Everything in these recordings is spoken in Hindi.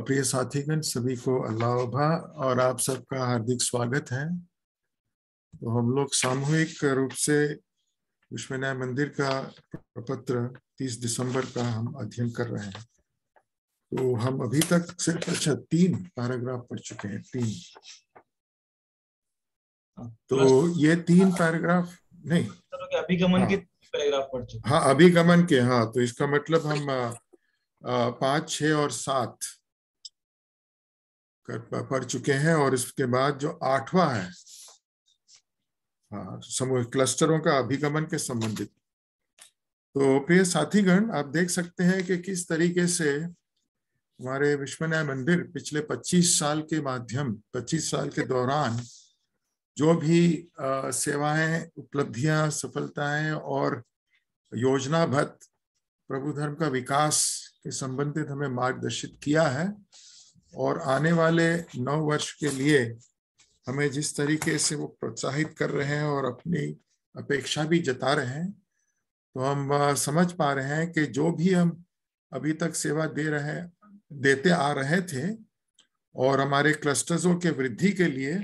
प्रिय साथीगण सभी को अल्लाह और आप सबका हार्दिक स्वागत है तो हम लोग सामूहिक रूप से विश्वनाय मंदिर का प्रपत्र 30 दिसंबर का हम अध्ययन कर रहे हैं तो हम अभी तक सिर्फ अच्छा तीन पैराग्राफ पढ़ चुके हैं तीन तो ये तीन पैराग्राफ नहीं अभिगमन के हाँ। पैराग्राफ पढ़ चुके हाँ अभिगमन के हाँ तो इसका मतलब हम पांच छ और सात कर पढ़ चुके हैं और इसके बाद जो आठवां है हाँ, समूह क्लस्टरों का अभिगमन के संबंधित तो प्रिय साथीगण आप देख सकते हैं कि किस तरीके से हमारे विश्वनाय मंदिर पिछले 25 साल के माध्यम 25 साल के दौरान जो भी सेवाएं उपलब्धियां सफलताएं और योजनाबद्ध प्रभु धर्म का विकास के संबंधित हमें मार्गदर्शित किया है और आने वाले नौ वर्ष के लिए हमें जिस तरीके से वो प्रोत्साहित कर रहे हैं और अपनी अपेक्षा भी जता रहे हैं तो हम समझ पा रहे हैं कि जो भी हम अभी तक सेवा दे रहे देते आ रहे थे और हमारे क्लस्टर्सों के वृद्धि के लिए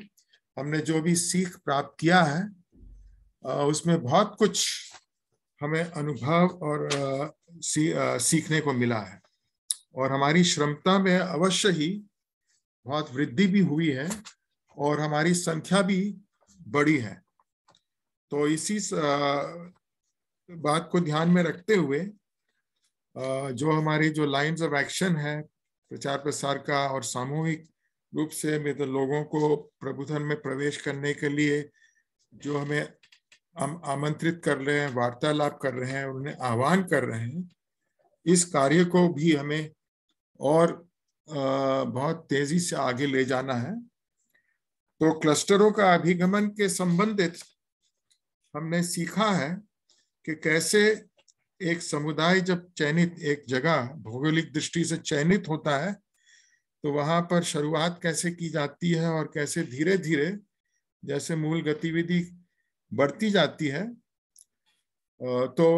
हमने जो भी सीख प्राप्त किया है उसमें बहुत कुछ हमें अनुभव और सीखने को मिला है और हमारी श्रमता में अवश्य ही बहुत वृद्धि भी हुई है और हमारी संख्या भी बड़ी है तो इसी बात को ध्यान में रखते हुए जो हमारी जो लाइंस ऑफ एक्शन है प्रचार प्रसार का और सामूहिक रूप से मतलब लोगों को प्रबुधन में प्रवेश करने के लिए जो हमें आमंत्रित कर रहे हैं वार्तालाप कर रहे हैं उन्हें आह्वान कर रहे हैं इस कार्य को भी हमें और बहुत तेजी से आगे ले जाना है तो क्लस्टरों का अभिगमन के संबंधित हमने सीखा है कि कैसे एक समुदाय जब चयनित एक जगह भौगोलिक दृष्टि से चयनित होता है तो वहां पर शुरुआत कैसे की जाती है और कैसे धीरे धीरे जैसे मूल गतिविधि बढ़ती जाती है तो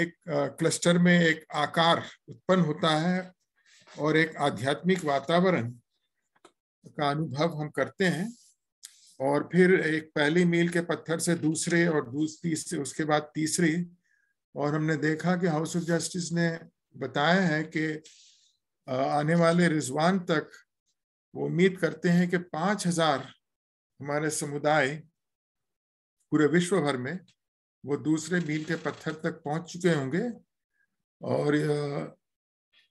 एक क्लस्टर में एक आकार उत्पन्न होता है और एक आध्यात्मिक वातावरण का अनुभव हम करते हैं और फिर एक पहली मील के पत्थर से दूसरे और तीसरे उसके बाद तीसरी और हमने देखा कि हाउस ऑफ जस्टिस ने बताया है कि आने वाले रिजवान तक वो उम्मीद करते हैं कि पाँच हजार हमारे समुदाय पूरे विश्व भर में वो दूसरे मील के पत्थर तक पहुंच चुके होंगे और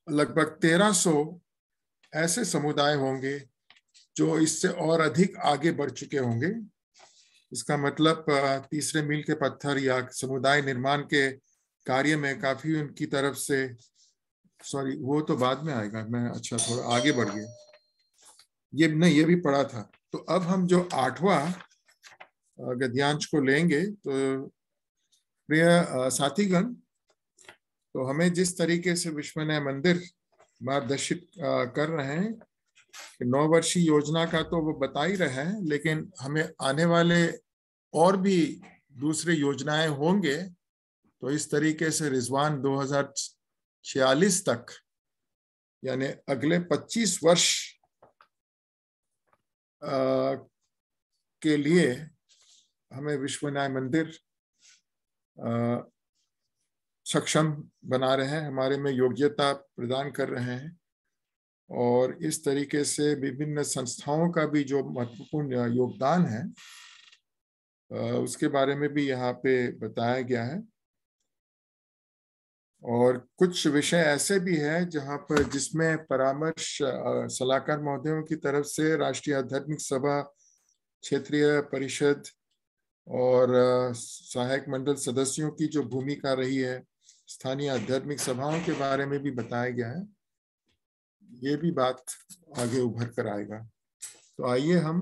लगभग 1300 ऐसे समुदाय होंगे जो इससे और अधिक आगे बढ़ चुके होंगे इसका मतलब तीसरे मील के पत्थर या समुदाय निर्माण के कार्य में काफी उनकी तरफ से सॉरी वो तो बाद में आएगा मैं अच्छा थोड़ा आगे बढ़ गया ये नहीं ये भी पढ़ा था तो अब हम जो आठवा गद्यांश को लेंगे तो प्रिय साथीगण तो हमें जिस तरीके से विश्वनय मंदिर मार्गदर्शित कर रहे हैं नौ वर्षीय योजना का तो वो बता ही रहे हैं लेकिन हमें आने वाले और भी दूसरे योजनाएं होंगे तो इस तरीके से रिजवान 2046 तक यानी अगले 25 वर्ष आ, के लिए हमें विश्व न्याय मंदिर सक्षम बना रहे हैं हमारे में योग्यता प्रदान कर रहे हैं और इस तरीके से विभिन्न संस्थाओं का भी जो महत्वपूर्ण योगदान है उसके बारे में भी यहाँ पे बताया गया है और कुछ विषय ऐसे भी हैं जहाँ पर जिसमें परामर्श सलाहकार महोदयों की तरफ से राष्ट्रीय आध्यात्मिक सभा क्षेत्रीय परिषद और सहायक मंडल सदस्यों की जो भूमिका रही है स्थानीय आध्यात्मिक सभाओं के बारे में भी बताया गया है ये भी बात आगे उभर कर आएगा तो आइए हम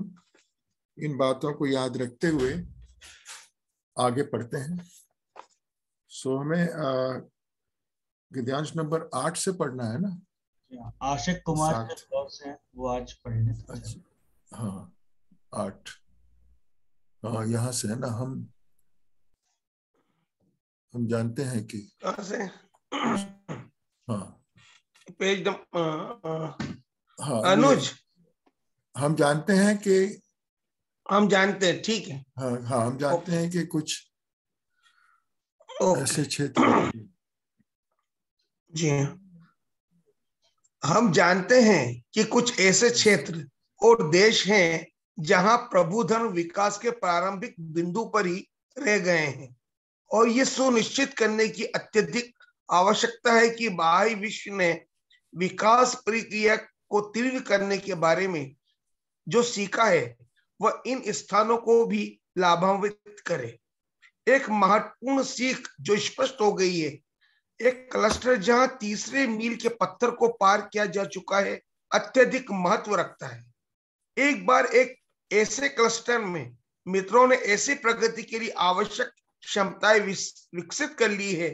इन बातों को याद रखते हुए आगे पढ़ते हैं सो हमें गद्यांश नंबर आठ से पढ़ना है ना हाँ, आशिक कुमार से वो आज पढ़ने अच्छा हाँ आठ हाँ यहाँ से है ना हम हम जानते हैं कि हाँ पेज हाँ अनुज हम जानते हैं कि हम जानते हैं ठीक है हाँ हाँ हम जानते हैं कि कुछ ऐसे क्षेत्र जी हाँ। हम जानते हैं कि कुछ ऐसे क्षेत्र और देश हैं जहां प्रबुधन विकास के प्रारंभिक बिंदु पर ही रह गए हैं और ये सुनिश्चित करने की अत्यधिक आवश्यकता है कि बाह्य विश्व ने विकास प्रक्रिया को तीव्र करने के बारे में जो सीखा है वह इन स्थानों को भी लाभान्वित करे एक महत्वपूर्ण सीख जो स्पष्ट हो गई है एक क्लस्टर जहां तीसरे मील के पत्थर को पार किया जा चुका है अत्यधिक महत्व रखता है एक बार एक ऐसे क्लस्टर में मित्रों ने ऐसी प्रगति के लिए आवश्यक क्षमताएं विकसित कर ली है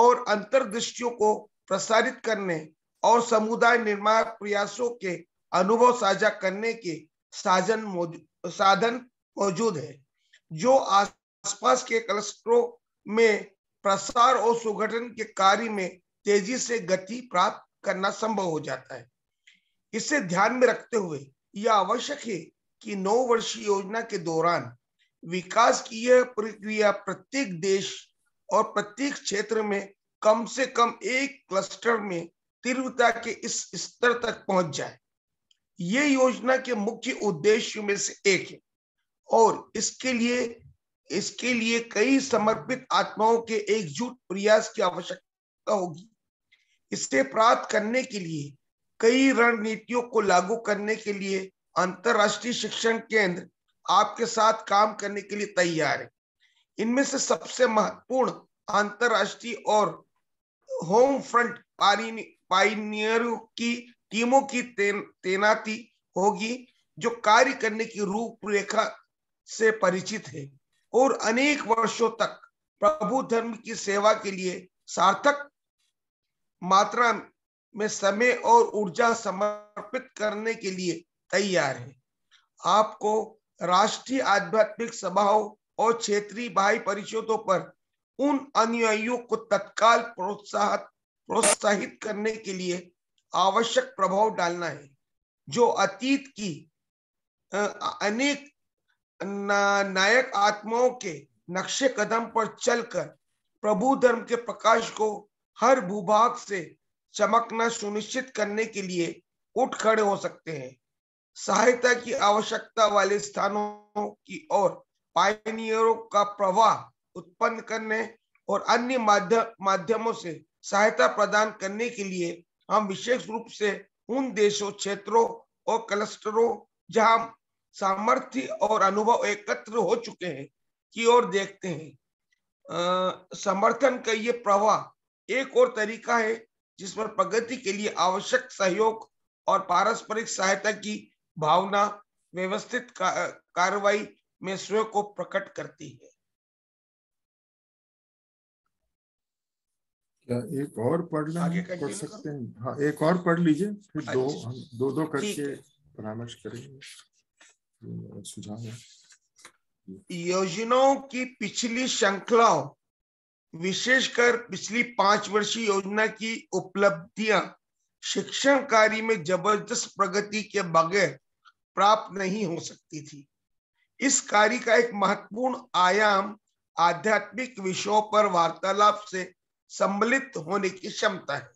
और अंतरदृष्टियों को प्रसारित करने और समुदाय निर्माण प्रयासों के अनुभव साझा करने के साधन साधन मौजूद है जो आसपास के क्लस्टरों में प्रसार और सुगठन के कार्य में तेजी से गति प्राप्त करना संभव हो जाता है इसे ध्यान में रखते हुए यह आवश्यक है कि नौ वर्षीय योजना के दौरान विकास की यह प्रक्रिया प्रत्येक देश और प्रत्येक क्षेत्र में कम से कम एक क्लस्टर में तीव्रता के इस स्तर तक पहुंच जाए ये योजना के मुख्य उद्देश्य में से एक है और इसके लिए इसके लिए कई समर्पित आत्माओं के एकजुट प्रयास की आवश्यकता होगी इसे प्राप्त करने के लिए कई रणनीतियों को लागू करने के लिए अंतर्राष्ट्रीय शिक्षण केंद्र आपके साथ काम करने के लिए तैयार है इनमें से सबसे महत्वपूर्ण अंतरराष्ट्रीय और होम फ्रंट पाइनियरों की टीमों की तैनाती तेन, होगी जो कार्य करने की रूपरेखा से परिचित है और अनेक वर्षों तक प्रभु धर्म की सेवा के लिए सार्थक मात्रा में समय और ऊर्जा समर्पित करने के लिए तैयार है आपको राष्ट्रीय आध्यात्मिक सभाओं और क्षेत्रीय भाई परिषदों पर उन अनुयायियों को तत्काल प्रोत्साहित प्रोत्साहित करने के लिए आवश्यक प्रभाव डालना है जो अतीत की अनेक नायक आत्माओं के नक्शे कदम पर चलकर प्रभु धर्म के प्रकाश को हर भूभाग से चमकना सुनिश्चित करने के लिए उठ खड़े हो सकते हैं सहायता की आवश्यकता वाले स्थानों की ओर पायनियरों का प्रवाह उत्पन्न करने और अन्य माध्य, माध्यमों से सहायता प्रदान करने के लिए हम विशेष रूप से उन देशों क्षेत्रों और क्लस्टरों जहां सामर्थ्य और अनुभव एकत्र हो चुके हैं की ओर देखते हैं आ, समर्थन का ये प्रवाह एक और तरीका है जिस पर प्रगति के लिए आवश्यक सहयोग और पारस्परिक सहायता की भावना व्यवस्थित कार्रवाई में स्वयं को प्रकट करती है क्या एक और पढ़ लें पढ़ सकते हैं हाँ एक और पढ़ लीजिए फिर दो अच्छा। हम दो दो करके परामर्श करेंगे सुझाव योजनाओं की पिछली श्रृंखलाओं विशेषकर पिछली पांच वर्षीय योजना की उपलब्धियां शिक्षण कार्य में जबरदस्त प्रगति के बगैर प्राप्त नहीं हो सकती थी इस कार्य का एक महत्वपूर्ण आयाम आध्यात्मिक विषयों पर वार्तालाप से सम्मिलित होने की क्षमता है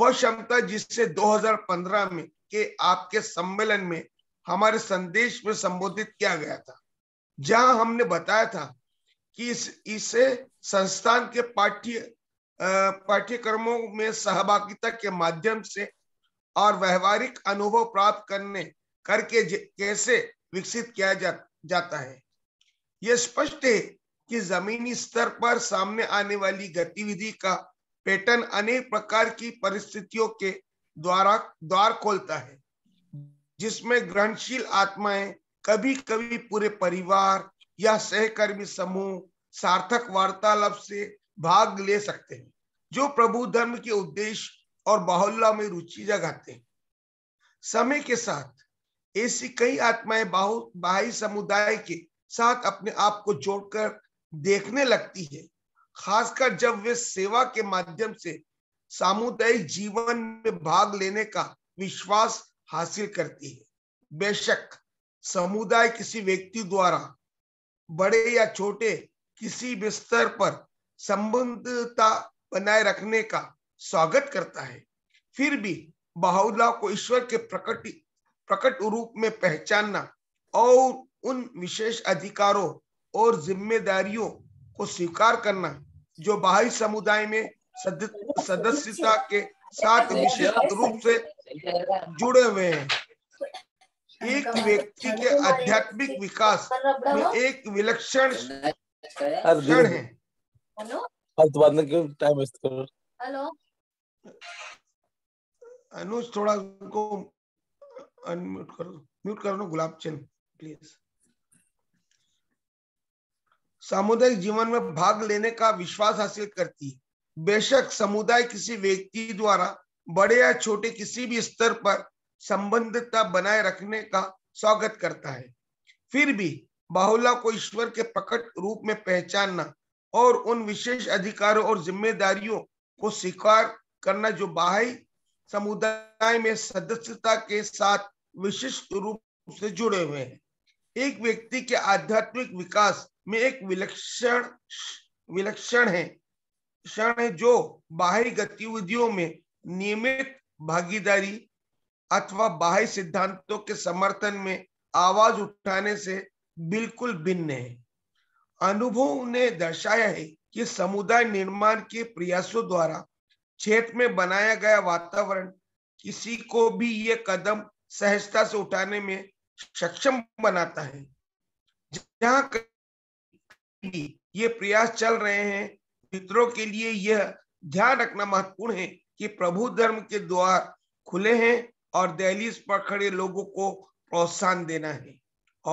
वह क्षमता जिससे 2015 में के आपके सम्मेलन में हमारे संदेश में संबोधित किया गया था जहां हमने बताया था कि इस इसे संस्थान के पाठ्य पाठ्यक्रमों में सहभागिता के माध्यम से और व्यवहारिक अनुभव प्राप्त करने करके कैसे विकसित किया जा, जाता है यह स्पष्ट है कि जमीनी स्तर पर सामने आने वाली गतिविधि का पैटर्न अनेक प्रकार की परिस्थितियों के द्वारा द्वार खोलता है जिसमें ग्रहणशील आत्माएं कभी कभी पूरे परिवार या सहकर्मी समूह सार्थक वार्तालाप से भाग ले सकते हैं जो प्रभु धर्म के उद्देश्य और बाहुल्ला में रुचि जगाते हैं समय के साथ ऐसी कई आत्माएं बाहु बाहरी समुदाय के साथ अपने आप को जोड़कर देखने लगती है खासकर जब वे सेवा के माध्यम से सामुदायिक जीवन में भाग लेने का विश्वास हासिल करती है बेशक समुदाय किसी व्यक्ति द्वारा बड़े या छोटे किसी बिस्तर पर संबंधता बनाए रखने का स्वागत करता है फिर भी बाहुल्ला को ईश्वर के प्रकट प्रकट रूप में पहचानना और उन विशेष अधिकारों और जिम्मेदारियों को स्वीकार करना जो बाहरी समुदाय में सदस्यता के साथ विशेष रूप से जुड़े हुए हैं एक व्यक्ति के आध्यात्मिक विकास में एक विलक्षण क्षण है हेलो अनुज थोड़ा उनको अनम्यूट कर म्यूट कर लो गुलाब चंद प्लीज सामुदायिक जीवन में भाग लेने का विश्वास हासिल करती है बेशक समुदाय किसी व्यक्ति द्वारा बड़े या छोटे किसी भी स्तर पर संबंधता बनाए रखने का स्वागत करता है फिर भी बाहुला को ईश्वर के प्रकट रूप में पहचानना और उन विशेष अधिकारों और जिम्मेदारियों को स्वीकार करना जो बाहरी समुदाय में सदस्यता के साथ विशिष्ट रूप से जुड़े हुए हैं एक व्यक्ति के आध्यात्मिक विकास में एक विलक्षण विलक्षण है क्षण है जो बाहरी गतिविधियों में नियमित भागीदारी अथवा बाह्य सिद्धांतों के समर्थन में आवाज उठाने से बिल्कुल भिन्न है अनुभव ने दर्शाया है कि समुदाय निर्माण के प्रयासों द्वारा क्षेत्र में बनाया गया वातावरण किसी को भी ये कदम सहजता से उठाने में सक्षम बनाता है जहां ये प्रयास चल रहे हैं मित्रों के लिए यह ध्यान रखना महत्वपूर्ण है कि प्रभु धर्म के द्वार खुले हैं और दहलीज पर खड़े लोगों को प्रोत्साहन देना है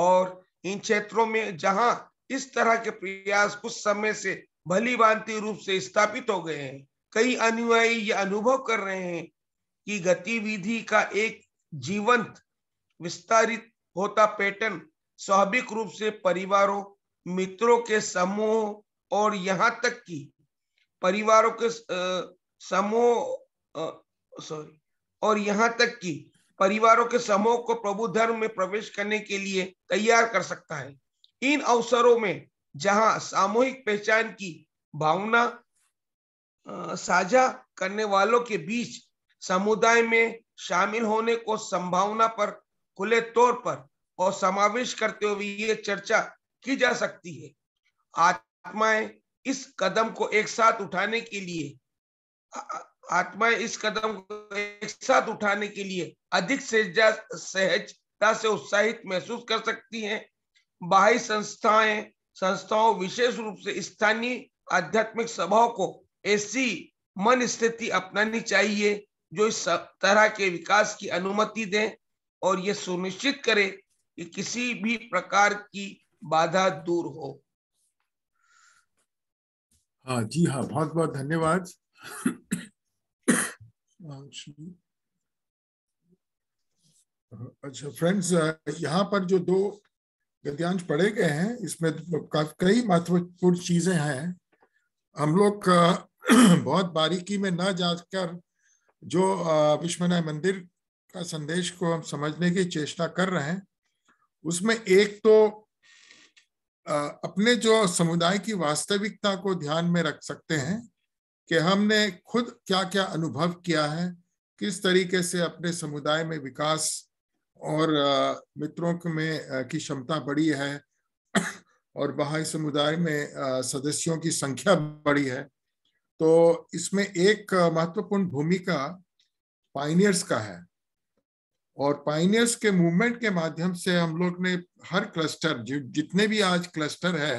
और इन क्षेत्रों में जहां इस तरह के प्रयास कुछ समय से भली भांति रूप से स्थापित हो गए हैं कई अनुयायी ये अनुभव कर रहे हैं कि गतिविधि का एक जीवंत विस्तारित होता पैटर्न स्वाभाविक रूप से परिवारों मित्रों के समूह और यहाँ तक कि परिवारों के समूह सॉरी और यहाँ तक कि परिवारों के समूह को प्रभु धर्म में प्रवेश करने के लिए तैयार कर सकता है इन अवसरों में जहाँ सामूहिक पहचान की भावना साझा करने वालों के बीच समुदाय में शामिल होने को संभावना पर खुले तौर पर और समावेश करते हुए ये चर्चा की जा सकती है आत्माएं इस कदम को एक साथ उठाने के लिए आत्माएं इस कदम को एक साथ उठाने के लिए अधिक सहजता से उत्साहित महसूस कर सकती हैं बाहरी संस्थाएं संस्थाओं विशेष रूप से स्थानीय आध्यात्मिक सभाओं को ऐसी मन स्थिति अपनानी चाहिए जो इस तरह के विकास की अनुमति दे और ये सुनिश्चित करे कि किसी भी प्रकार की बाधा दूर हो हाँ जी हाँ बहुत बहुत धन्यवाद अच्छा फ्रेंड्स यहाँ पर जो दो गद्यांश पढ़े गए हैं इसमें तो कई महत्वपूर्ण चीजें हैं हम लोग बहुत बारीकी में ना जाकर जो विश्वनाय मंदिर का संदेश को हम समझने की चेष्टा कर रहे हैं उसमें एक तो अपने जो समुदाय की वास्तविकता को ध्यान में रख सकते हैं कि हमने खुद क्या क्या अनुभव किया है किस तरीके से अपने समुदाय में विकास और मित्रों में की क्षमता बढ़ी है और बाहरी समुदाय में सदस्यों की संख्या बढ़ी है तो इसमें एक महत्वपूर्ण भूमिका पाइनियर्स का है और पाइनियर्स के मूवमेंट के माध्यम से हम लोग ने हर क्लस्टर जितने भी आज क्लस्टर है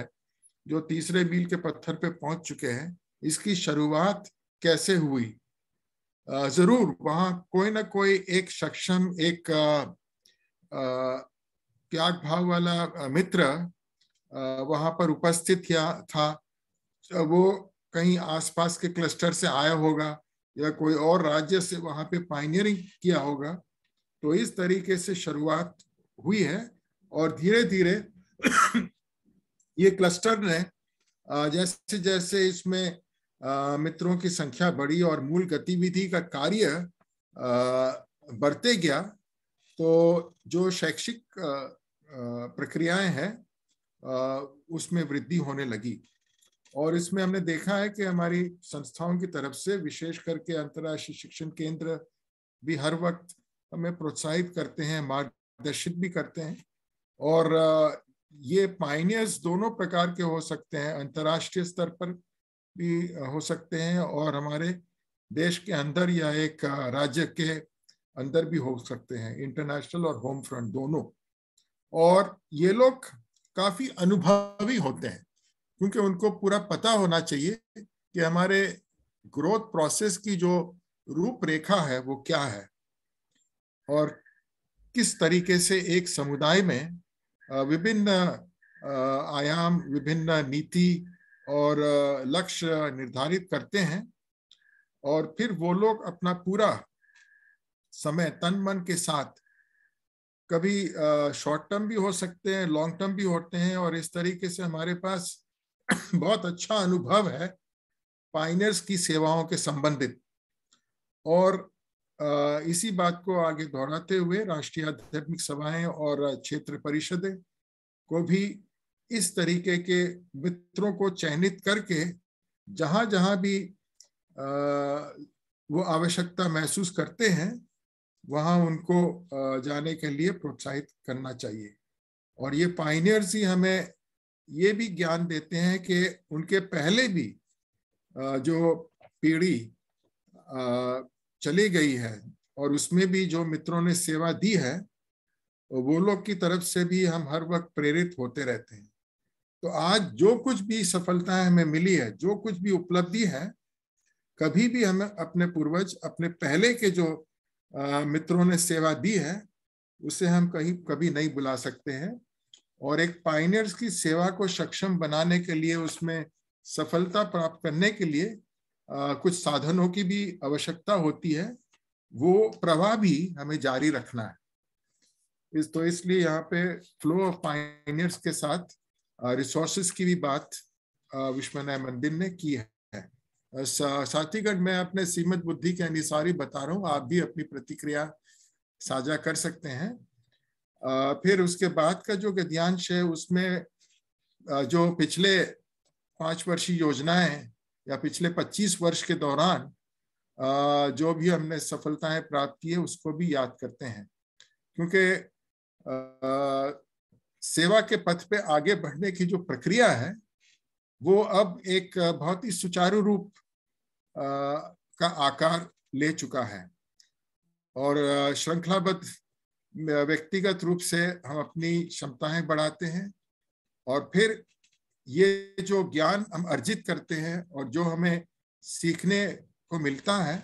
जो तीसरे बिल के पत्थर पे पहुंच चुके हैं इसकी शुरुआत कैसे हुई जरूर वहां कोई ना कोई एक सक्षम एक त्याग भाव वाला मित्र वहां पर उपस्थित था वो कहीं आसपास के क्लस्टर से आया होगा या कोई और राज्य से वहां पे पाइनियरिंग किया होगा तो इस तरीके से शुरुआत हुई है और धीरे धीरे ये क्लस्टर ने जैसे जैसे इसमें मित्रों की संख्या बढ़ी और मूल गतिविधि का कार्य बढ़ते गया तो जो शैक्षिक प्रक्रियाएं हैं उसमें वृद्धि होने लगी और इसमें हमने देखा है कि हमारी संस्थाओं की तरफ से विशेष करके अंतर्राष्ट्रीय शिक्षण केंद्र भी हर वक्त हमें प्रोत्साहित करते हैं मार्गदर्शित भी करते हैं और ये पाइनियर्स दोनों प्रकार के हो सकते हैं अंतर्राष्ट्रीय स्तर पर भी हो सकते हैं और हमारे देश के अंदर या एक राज्य के अंदर भी हो सकते हैं इंटरनेशनल और होम फ्रंट दोनों और ये लोग काफी अनुभवी होते हैं क्योंकि उनको पूरा पता होना चाहिए कि हमारे ग्रोथ प्रोसेस की जो रूपरेखा है वो क्या है और किस तरीके से एक समुदाय में विभिन्न आयाम विभिन्न नीति और लक्ष्य निर्धारित करते हैं और फिर वो लोग अपना पूरा समय तन मन के साथ कभी शॉर्ट टर्म भी हो सकते हैं लॉन्ग टर्म भी होते हैं और इस तरीके से हमारे पास बहुत अच्छा अनुभव है पाइनर्स की सेवाओं के संबंधित और इसी बात को आगे दोहराते हुए राष्ट्रीय आध्यात्मिक सभाएं और क्षेत्र परिषदें को भी इस तरीके के मित्रों को चयनित करके जहां जहां भी वो आवश्यकता महसूस करते हैं वहां उनको जाने के लिए प्रोत्साहित करना चाहिए और ये पाइनियर्स ही हमें ये भी ज्ञान देते हैं कि उनके पहले भी जो पीढ़ी चली गई है और उसमें भी जो मित्रों ने सेवा दी है वो लोग की तरफ से भी हम हर वक्त प्रेरित होते रहते हैं तो आज जो कुछ भी सफलता हमें मिली है जो कुछ भी उपलब्धि है कभी भी हमें अपने पूर्वज अपने पहले के जो मित्रों ने सेवा दी है उसे हम कहीं कभी नहीं बुला सकते हैं और एक पाइनियर्स की सेवा को सक्षम बनाने के लिए उसमें सफलता प्राप्त करने के लिए आ, कुछ साधनों की भी आवश्यकता होती है वो प्रवाह भी हमें जारी रखना है इस तो इसलिए यहाँ पे फ्लो ऑफ पाइनियर्स के साथ रिसोर्सेस की भी बात विश्वनाय मंदिर ने की है साथीगढ़ मैं अपने सीमित बुद्धि के अनुसार ही बता रहा हूँ आप भी अपनी प्रतिक्रिया साझा कर सकते हैं फिर उसके बाद का जो गद्यांश है उसमें जो पिछले पांच वर्षीय योजनाएं या पिछले 25 वर्ष के दौरान जो भी हमने सफलताएं प्राप्त की है उसको भी याद करते हैं क्योंकि सेवा के पथ पे आगे बढ़ने की जो प्रक्रिया है वो अब एक बहुत ही सुचारू रूप का आकार ले चुका है और श्रृंखलाबद्ध व्यक्तिगत रूप से हम अपनी क्षमताएं बढ़ाते हैं और फिर ये जो ज्ञान हम अर्जित करते हैं और जो हमें सीखने को मिलता है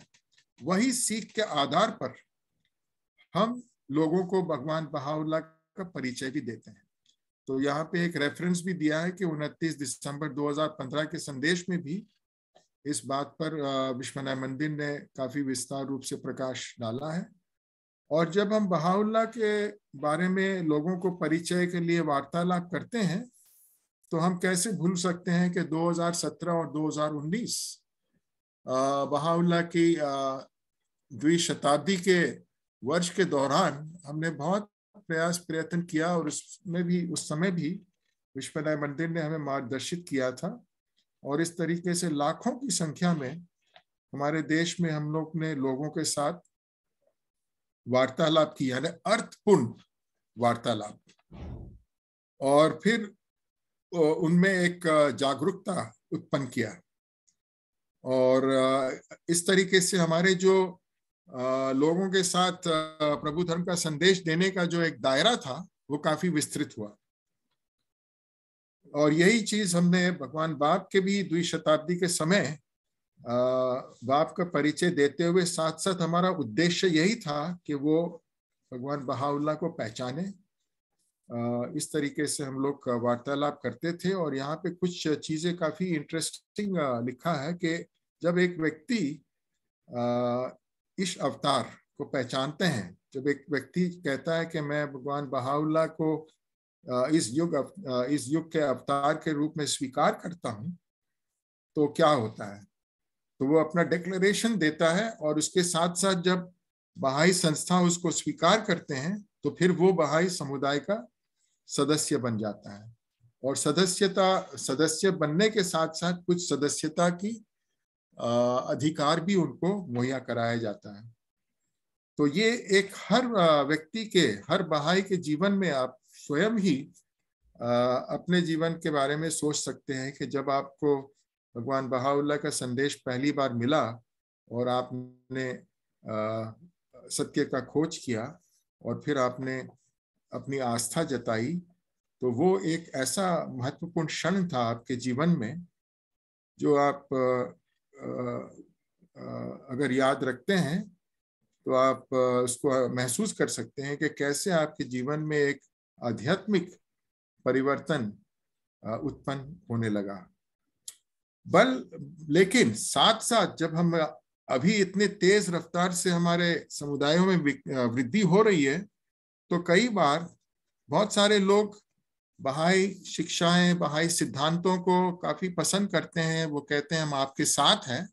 वही सीख के आधार पर हम लोगों को भगवान बहाउल्ला का परिचय भी देते हैं तो यहाँ पे एक रेफरेंस भी दिया है कि 29 दिसंबर 2015 के संदेश में भी इस बात पर विश्वनाथ मंदिर ने काफी विस्तार रूप से प्रकाश डाला है और जब हम बहाउल्ला के बारे में लोगों को परिचय के लिए वार्तालाप करते हैं तो हम कैसे भूल सकते हैं कि 2017 और 2019 बहाउल्ला की द्विशताब्दी के वर्ष के दौरान हमने बहुत प्रयास प्रयत्न किया और उसमें भी उस समय भी विश्वनाय मंदिर ने हमें मार्गदर्शित किया था और इस तरीके से लाखों की संख्या में हमारे देश में हम लोग ने लोगों के साथ वार्तालाप की यानी अर्थपूर्ण वार्तालाप और फिर उनमें एक जागरूकता उत्पन्न किया और इस तरीके से हमारे जो लोगों के साथ प्रभु धर्म का संदेश देने का जो एक दायरा था वो काफी विस्तृत हुआ और यही चीज हमने भगवान बाप के भी द्विशताब्दी के समय बाप का परिचय देते हुए साथ साथ हमारा उद्देश्य यही था कि वो भगवान बहाउल्ला को पहचाने इस तरीके से हम लोग वार्तालाप करते थे और यहाँ पे कुछ चीजें काफी इंटरेस्टिंग लिखा है कि जब एक व्यक्ति इस अवतार को पहचानते हैं जब एक व्यक्ति कहता है कि मैं भगवान बहाउल्ला को इस युग इस युग के अवतार के रूप में स्वीकार करता हूँ तो क्या होता है तो वो अपना डिक्लेरेशन देता है और उसके साथ साथ जब बहाई संस्था उसको स्वीकार करते हैं तो फिर वो बहाई समुदाय का सदस्य बन जाता है और सदस्यता सदस्य बनने के साथ साथ कुछ सदस्यता की अधिकार भी उनको मुहैया कराया जाता है तो ये एक हर व्यक्ति के हर बहाई के जीवन में आप स्वयं ही अपने जीवन के बारे में सोच सकते हैं कि जब आपको भगवान बहाउल्ला का संदेश पहली बार मिला और आपने सत्य का खोज किया और फिर आपने अपनी आस्था जताई तो वो एक ऐसा महत्वपूर्ण क्षण था आपके जीवन में जो आप अगर याद रखते हैं तो आप उसको महसूस कर सकते हैं कि कैसे आपके जीवन में एक आध्यात्मिक परिवर्तन उत्पन्न होने लगा बल लेकिन साथ साथ जब हम अभी इतने तेज रफ्तार से हमारे समुदायों में वृद्धि हो रही है तो कई बार बहुत सारे लोग बहाई शिक्षाएं बहाई सिद्धांतों को काफी पसंद करते हैं वो कहते हैं हम आपके साथ हैं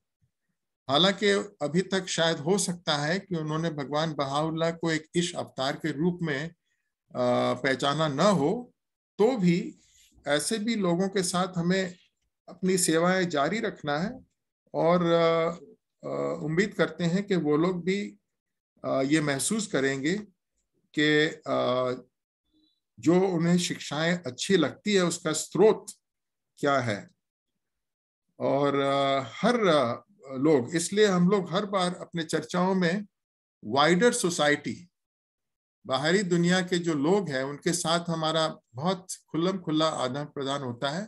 हालांकि अभी तक शायद हो सकता है कि उन्होंने भगवान बहाउल्ला को एक इश अवतार के रूप में पहचाना न हो तो भी ऐसे भी लोगों के साथ हमें अपनी सेवाएं जारी रखना है और उम्मीद करते हैं कि वो लोग भी ये महसूस करेंगे कि जो उन्हें शिक्षाएं अच्छी लगती है उसका स्रोत क्या है और हर लोग इसलिए हम लोग हर बार अपने चर्चाओं में वाइडर सोसाइटी बाहरी दुनिया के जो लोग हैं उनके साथ हमारा बहुत खुल्लम खुल्ला आदान प्रदान होता है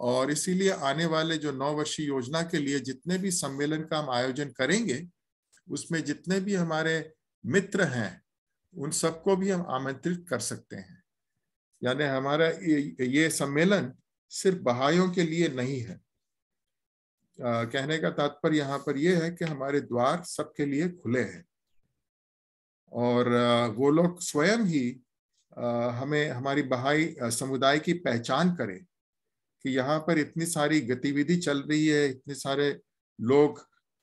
और इसीलिए आने वाले जो नौ वर्षीय योजना के लिए जितने भी सम्मेलन का हम आयोजन करेंगे उसमें जितने भी हमारे मित्र हैं उन सबको भी हम आमंत्रित कर सकते हैं यानी हमारा ये सम्मेलन सिर्फ बहायों के लिए नहीं है आ, कहने का तात्पर्य यहाँ पर यह है कि हमारे द्वार सबके लिए खुले हैं और वो लोग स्वयं ही आ, हमें हमारी बहाई समुदाय की पहचान करें कि यहाँ पर इतनी सारी गतिविधि चल रही है इतने सारे लोग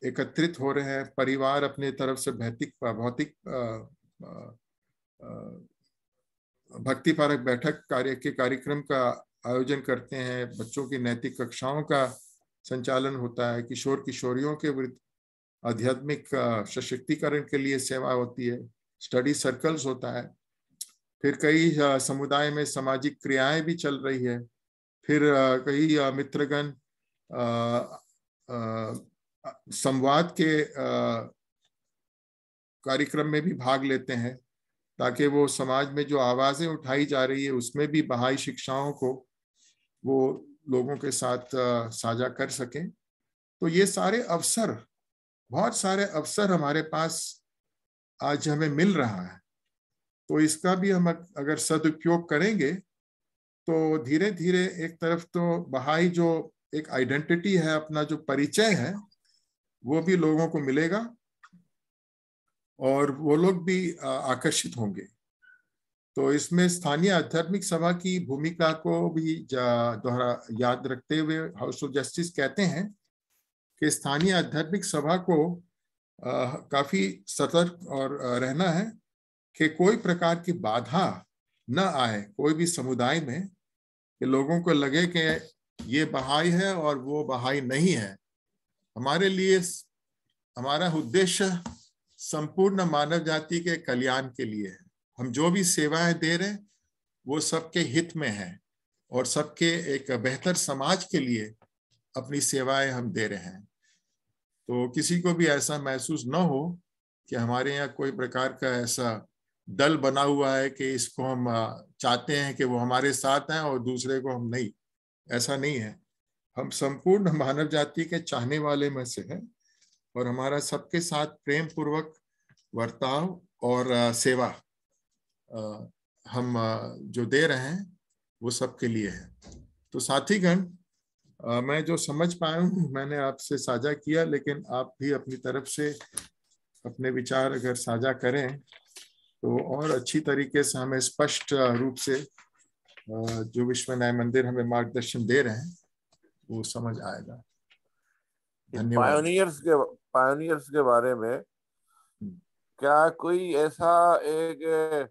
एकत्रित हो रहे हैं परिवार अपने तरफ से भौतिक भौतिक भक्ति पारक बैठक कार्य के कार्यक्रम का आयोजन करते हैं बच्चों की नैतिक कक्षाओं का संचालन होता है किशोर किशोरियों के विरुद्ध आध्यात्मिक सशक्तिकरण के लिए सेवा होती है स्टडी सर्कल्स होता है फिर कई समुदाय में सामाजिक क्रियाएं भी चल रही है फिर कई मित्रगण संवाद के कार्यक्रम में भी भाग लेते हैं ताकि वो समाज में जो आवाज़ें उठाई जा रही है उसमें भी बहाई शिक्षाओं को वो लोगों के साथ साझा कर सकें तो ये सारे अवसर बहुत सारे अवसर हमारे पास आज हमें मिल रहा है तो इसका भी हम अगर सदुपयोग करेंगे तो धीरे धीरे एक तरफ तो बहाई जो एक आइडेंटिटी है अपना जो परिचय है वो भी लोगों को मिलेगा और वो लोग भी आकर्षित होंगे तो इसमें स्थानीय आध्यात्मिक सभा की भूमिका को भी दोहरा याद रखते हुए हाउस ऑफ जस्टिस कहते हैं कि स्थानीय आध्यात्मिक सभा को आ, काफी सतर्क और रहना है कि कोई प्रकार की बाधा न आए कोई भी समुदाय में कि लोगों को लगे कि ये बहाई है और वो बहाई नहीं है हमारे लिए हमारा उद्देश्य संपूर्ण मानव जाति के कल्याण के लिए है हम जो भी सेवाएं दे रहे हैं वो सबके हित में है और सबके एक बेहतर समाज के लिए अपनी सेवाएं हम दे रहे हैं तो किसी को भी ऐसा महसूस न हो कि हमारे यहाँ कोई प्रकार का ऐसा दल बना हुआ है कि इसको हम चाहते हैं कि वो हमारे साथ हैं और दूसरे को हम नहीं ऐसा नहीं है हम संपूर्ण मानव जाति के चाहने वाले में से हैं और हमारा सबके साथ प्रेम पूर्वक वर्ताव और सेवा हम जो दे रहे हैं वो सबके लिए है तो साथीगण मैं जो समझ पाया हूँ मैंने आपसे साझा किया लेकिन आप भी अपनी तरफ से अपने विचार अगर साझा करें तो और अच्छी तरीके से हमें स्पष्ट रूप से जो विश्व न्याय मंदिर हमें मार्गदर्शन दे रहे हैं वो समझ आएगा पायोनियर्स के पायोनियर्स के बारे में हम्म। क्या कोई ऐसा एक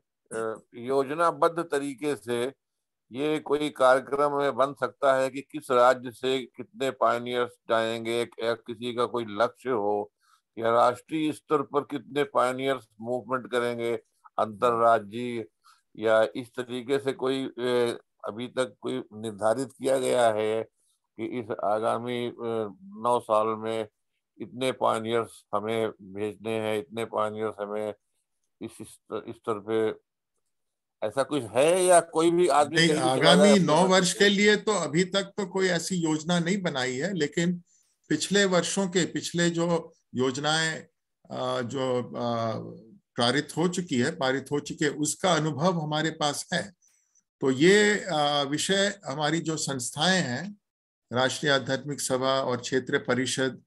योजनाबद्ध तरीके से ये कोई कार्यक्रम में बन सकता है कि किस राज्य से कितने पायनियर्स जाएंगे या किसी का कोई लक्ष्य हो या राष्ट्रीय स्तर पर कितने पायनियर्स मूवमेंट करेंगे अंतरराज्यीय या इस तरीके से कोई अभी तक कोई निर्धारित किया गया है कि इस आगामी नौ साल में इतने पानियर्स हमें भेजने हैं इतने पानियर्स हमें इस स्तर पे ऐसा कुछ है या कोई भी आदमी आगामी नौ वर्ष के लिए तो अभी तक तो कोई ऐसी योजना नहीं बनाई है लेकिन पिछले वर्षों के पिछले जो योजनाएं जो पारित हो चुकी है पारित हो चुकी है उसका अनुभव हमारे पास है तो ये विषय हमारी जो संस्थाएं हैं राष्ट्रीय आध्यात्मिक सभा और क्षेत्र परिषद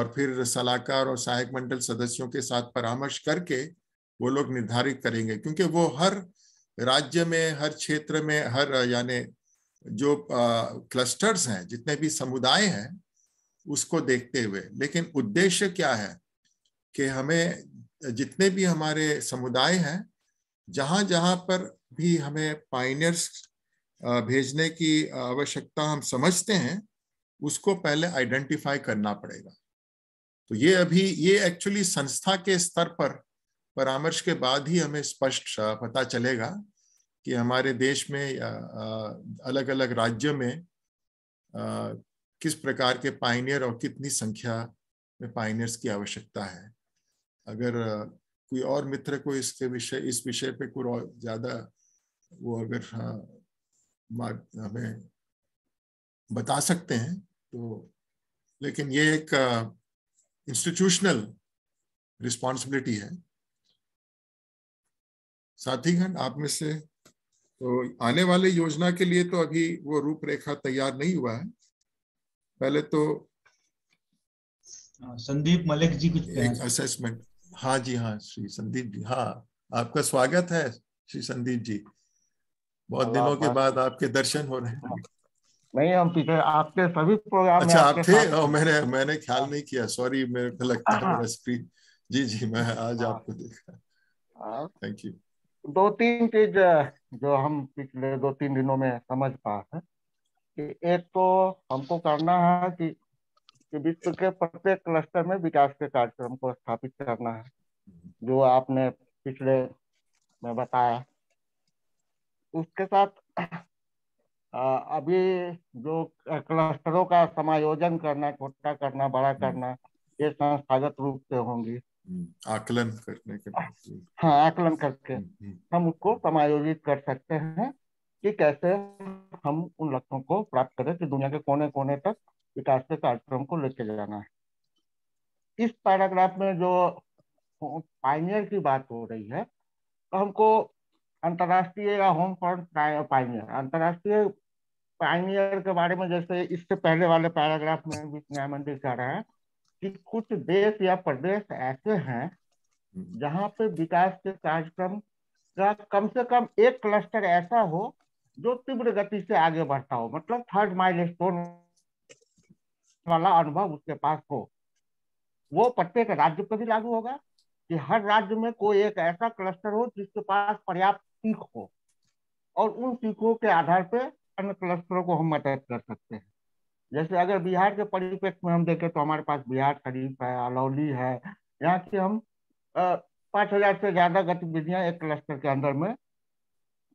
और फिर सलाहकार और सहायक मंडल सदस्यों के साथ परामर्श करके वो लोग निर्धारित करेंगे क्योंकि वो हर राज्य में हर क्षेत्र में हर यानी जो क्लस्टर्स हैं जितने भी समुदाय हैं उसको देखते हुए लेकिन उद्देश्य क्या है कि हमें जितने भी हमारे समुदाय हैं जहाँ जहाँ पर भी हमें पाइनियर्स भेजने की आवश्यकता हम समझते हैं उसको पहले आइडेंटिफाई करना पड़ेगा तो ये अभी ये एक्चुअली संस्था के स्तर पर परामर्श के बाद ही हमें स्पष्ट पता चलेगा कि हमारे देश में या अलग अलग राज्यों में किस प्रकार के पाइनियर और कितनी संख्या में पाइनियर्स की आवश्यकता है अगर कोई और मित्र को इसके विषय इस विषय पे कुछ और ज्यादा वो अगर हाँ, हमें बता सकते हैं तो लेकिन ये एक इंस्टीट्यूशनल रिस्पॉन्सिबिलिटी है साथीगण आप में से तो आने वाले योजना के लिए तो अभी वो रूपरेखा तैयार नहीं हुआ है पहले तो हाँ, संदीप मलिक जी कुछ एक असेसमेंट हाँ जी हाँ श्री संदीप जी हाँ आपका स्वागत है श्री संदीप जी बहुत दिनों के बाद आपके दर्शन हो रहे हैं हाँ। नहीं हम पीछे आपके सभी प्रोग्राम अच्छा आप थे और मैंने मैंने ख्याल नहीं किया सॉरी मेरे को लगता है हाँ, हाँ। मेरा स्क्रीन जी जी मैं आज आपको देखा थैंक यू दो तीन चीज जो हम पिछले दो तीन दिनों में समझ पाए है कि एक तो हमको करना है कि कि विश्व के प्रत्येक क्लस्टर में विकास के कार्यक्रम को स्थापित करना है जो आपने पिछले में बताया उसके साथ अभी जो क्लस्टरों का समायोजन करना छोटा करना बड़ा हम्म। करना ये संस्थागत रूप से होंगी हम्म, आकलन करने के हाँ आकलन करके हम्म, हम उसको समायोजित कर सकते हैं कि कैसे हम उन लक्ष्यों को प्राप्त करें कि दुनिया के कोने कोने तक विकास के कार्यक्रम को लेके जाना है इस पैराग्राफ में जो पाइनियर की बात हो रही है तो हमको अंतर्राष्ट्रीय या होम फॉर्म पाइनियर अंतर्राष्ट्रीय पाइनियर के बारे में जैसे इससे पहले वाले पैराग्राफ में भी न्याय मंदिर कह रहे हैं कि कुछ देश या प्रदेश ऐसे हैं जहाँ पे विकास के कार्यक्रम का कम से कम एक क्लस्टर ऐसा हो जो तीव्र गति से आगे बढ़ता हो मतलब थर्ड माइल स्टोन वाला अनुभव उसके पास हो वो प्रत्येक राज्य पर भी लागू होगा कि हर राज्य में कोई एक ऐसा क्लस्टर हो जिसके पास पर्याप्त सीख हो और उन सीखों के आधार पर अन्य क्लस्टरों को हम मदद कर सकते हैं जैसे अगर बिहार के परिप्रेक्ष में हम देखें तो हमारे पास बिहार शरीफ है अलौली है यहाँ की हम पाँच हजार से ज्यादा गतिविधियां एक क्लस्टर के अंदर में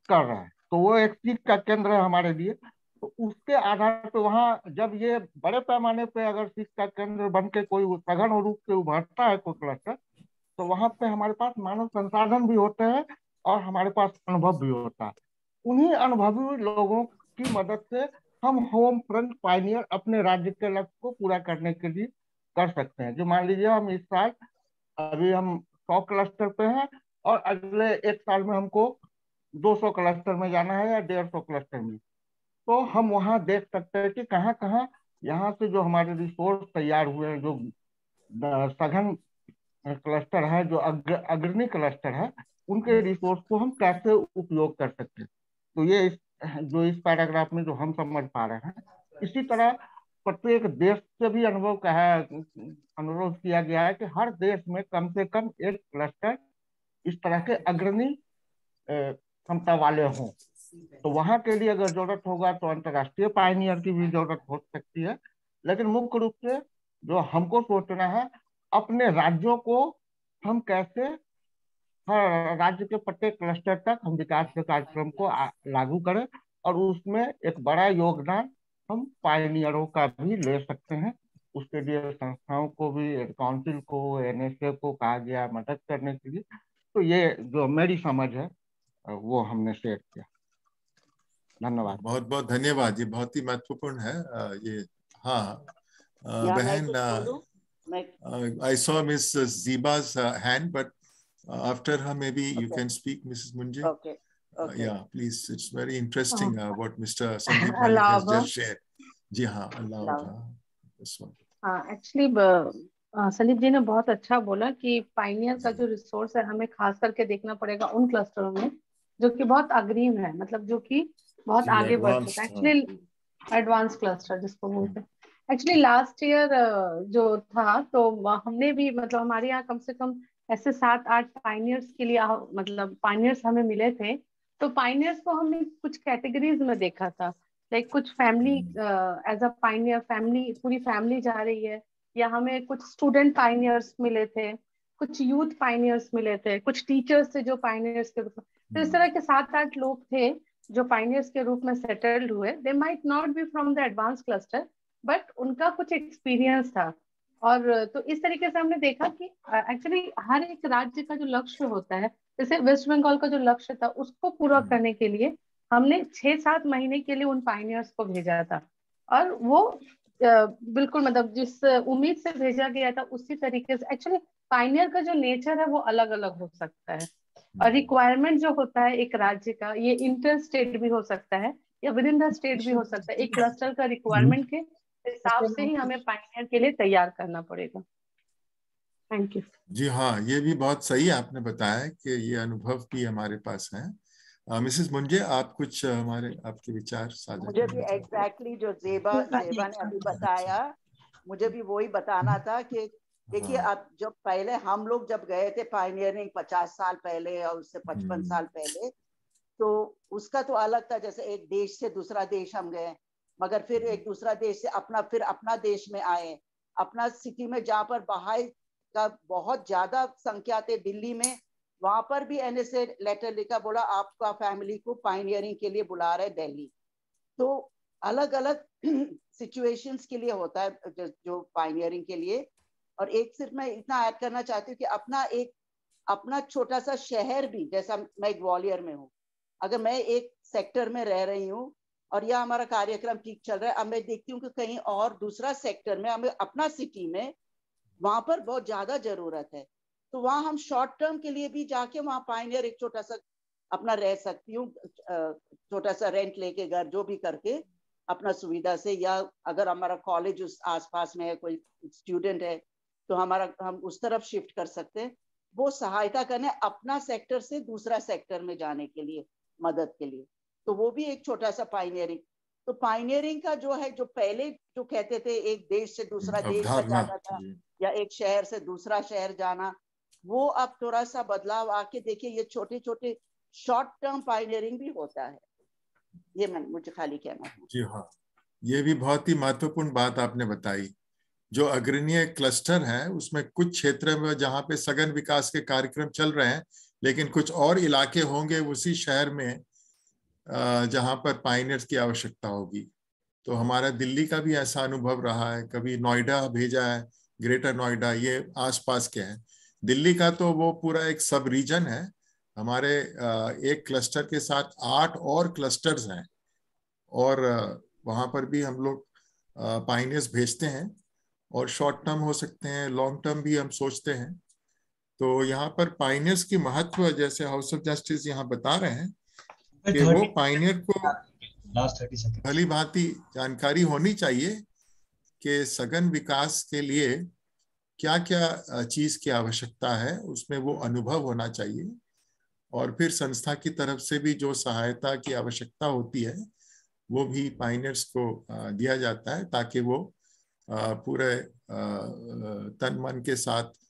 कर रहे हैं तो वो एक सीख का केंद्र है हमारे लिए तो उसके आधार पर वहाँ जब ये बड़े पैमाने पे अगर शिक्षा का केंद्र बन के कोई सघन रूप से उभरता है कोई क्लस्टर तो वहाँ पे हमारे पास मानव संसाधन भी होते हैं और हमारे पास अनुभव भी होता है उन्हीं अनुभवी लोगों की मदद से हम होम फ्रंट पाइनियर अपने राज्य के लक्ष्य को पूरा करने के लिए कर सकते हैं जो मान लीजिए हम इस साल अभी हम सौ क्लस्टर पे हैं और अगले एक साल में हमको 200 क्लस्टर में जाना है या डेढ़ सौ क्लस्टर में तो हम वहाँ देख सकते हैं कि कहाँ कहाँ यहाँ से जो हमारे रिसोर्स तैयार हुए हैं जो सघन क्लस्टर है जो अग्रणी क्लस्टर है उनके रिसोर्स को हम कैसे उपयोग कर सकते हैं तो ये इस जो इस पैराग्राफ में जो हम समझ पा रहे हैं इसी तरह प्रत्येक देश से भी अनुभव कहा अनुरोध किया गया है कि हर देश में कम से कम एक क्लस्टर इस तरह के अग्रणी क्षमता वाले हों तो वहां के लिए अगर जरूरत होगा तो अंतर्राष्ट्रीय पाइनियर की भी जरूरत हो सकती है लेकिन मुख्य रूप से जो हमको सोचना है अपने राज्यों को हम कैसे हर राज्य के प्रत्येक क्लस्टर तक हम विकास के कार्यक्रम को लागू करें और उसमें एक बड़ा योगदान हम पायनियरों का भी ले सकते हैं उसके लिए संस्थाओं को भी काउंसिल को एन को कहा गया मदद करने के लिए तो ये जो मेरी समझ है वो हमने शेयर किया धन्यवाद बहुत बहुत धन्यवाद ये बहुत ही महत्वपूर्ण है ये हाँ बहन आई सॉ मिस जीबाज hand but after her maybe you can speak Mrs Munje या please it's very interesting what Mr Sandeep uh, what Mr. Ji हाँ अल्लाह एक्चुअली सलीप जी ने बहुत अच्छा बोला कि पाइनियर का जो रिसोर्स है हमें खास करके देखना पड़ेगा उन क्लस्टरों में जो कि बहुत अग्रीम है मतलब जो कि बहुत आगे बढ़ चुका है एक्चुअली एडवांस क्लस्टर जिसको hmm. बोलते हैं एक्चुअली लास्ट ईयर जो था तो हमने भी मतलब हमारे यहाँ कम से कम ऐसे सात आठ पाइनियर्स के लिए मतलब पाइनियर्स हमें मिले थे तो पाइनियर्स को हमने कुछ कैटेगरीज में देखा था लाइक कुछ family as a pioneer family पूरी फैमिली जा रही है या हमें कुछ स्टूडेंट पाइनियर्स मिले थे कुछ यूथ पाइनियर्स मिले थे कुछ टीचर्स थे जो पाइनियर्स के तो इस hmm. तरह के सात आठ लोग थे जो पाइनियर्स के रूप में सेटल्ड हुए they might not be from the advance cluster but उनका कुछ एक्सपीरियंस था और तो इस तरीके से हमने देखा कि एक्चुअली हर एक राज्य का जो लक्ष्य होता है जैसे वेस्ट बंगाल का जो लक्ष्य था उसको पूरा हम्म। करने के लिए हमने छह सात महीने के लिए उन पाइनियर्स को भेजा था और वो बिल्कुल मतलब जिस उम्मीद से भेजा गया था उसी तरीके से एक्चुअली पाइनियर का जो नेचर है वो अलग अलग हो सकता है और रिक्वायरमेंट जो होता है एक राज्य का ये इंटर स्टेट भी हो सकता है या विद इन द स्टेट भी हो सकता है एक क्लस्टर का रिक्वायरमेंट के हिसाब से ही हमें पाइनियर के लिए तैयार करना पड़ेगा थैंक यू जी हाँ ये भी बहुत सही आपने बताया कि ये अनुभव भी हमारे पास है मिसेस uh, मुंजे आप कुछ हमारे आपके विचार साझा मुझे भी एग्जैक्टली exactly जो जेबा जेबा ने अभी बताया मुझे भी वही बताना था कि देखिए हाँ। अब जब पहले हम लोग जब गए थे पाइनियरिंग पचास साल पहले और उससे पचपन हम्म। साल पहले तो उसका तो अलग था जैसे एक देश से दूसरा देश हम गए मगर फिर एक हम्म। दूसरा देश से अपना फिर अपना देश में आए अपना सिटी में जहाँ पर बहाई का बहुत ज्यादा संख्या थे दिल्ली में वहां पर भी एनएसए लेटर लिखा बोला आपका फैमिली को पाइनियरिंग के लिए बुला रहे दिल्ली तो अलग अलग सिचुएशंस के लिए होता है जो पाइनियरिंग के लिए और एक सिर्फ मैं इतना ऐड करना चाहती हूँ कि अपना एक अपना छोटा सा शहर भी जैसा मैं ग्वालियर में हूँ अगर मैं एक सेक्टर में रह रही हूँ और यह हमारा कार्यक्रम ठीक चल रहा है अब मैं देखती हूँ कि कहीं और दूसरा सेक्टर में हमें अपना सिटी में वहां पर बहुत ज्यादा जरूरत है तो वहाँ हम शॉर्ट टर्म के लिए भी जाके वहाँ पाइनियर एक छोटा सा अपना रह सकती हूँ छोटा सा रेंट लेके घर जो भी करके अपना सुविधा से या अगर हमारा कॉलेज उस आसपास में है कोई स्टूडेंट है तो हमारा हम उस तरफ शिफ्ट कर सकते हैं वो सहायता करने अपना सेक्टर से दूसरा सेक्टर में जाने के लिए मदद के लिए तो वो भी एक छोटा सा पाइनियरिंग तो पाइनियरिंग का जो है जो पहले जो कहते थे एक देश से दूसरा देश में जाना था या एक शहर से दूसरा शहर जाना वो अब थोड़ा सा बदलाव आके देखिए ये छोटे छोटे शॉर्ट टर्म पाइनियरिंग भी होता है ये मैं मुझे खाली कहना जी हाँ ये भी बहुत ही महत्वपूर्ण बात आपने बताई जो अग्रणीय क्लस्टर हैं उसमें कुछ क्षेत्र में जहाँ पे सघन विकास के कार्यक्रम चल रहे हैं लेकिन कुछ और इलाके होंगे उसी शहर में जहाँ पर पाइनियर्स की आवश्यकता होगी तो हमारा दिल्ली का भी ऐसा अनुभव रहा है कभी नोएडा भेजा है ग्रेटर नोएडा ये आसपास के हैं दिल्ली का तो वो पूरा एक सब रीजन है हमारे एक क्लस्टर के साथ आठ और क्लस्टर्स हैं और वहाँ पर भी हम लोग पाइनियर्स भेजते हैं और शॉर्ट टर्म हो सकते हैं लॉन्ग टर्म भी हम सोचते हैं तो यहाँ पर पाइनियर्स की महत्व जैसे हाउस ऑफ जस्टिस यहाँ बता रहे हैं कि वो पाइनियर को भली भांति जानकारी होनी चाहिए कि सघन विकास के लिए क्या क्या चीज की आवश्यकता है उसमें वो अनुभव होना चाहिए और फिर संस्था की तरफ से भी जो सहायता की आवश्यकता होती है वो भी पाइनियर्स को दिया जाता है ताकि वो पूरे तन मन के साथ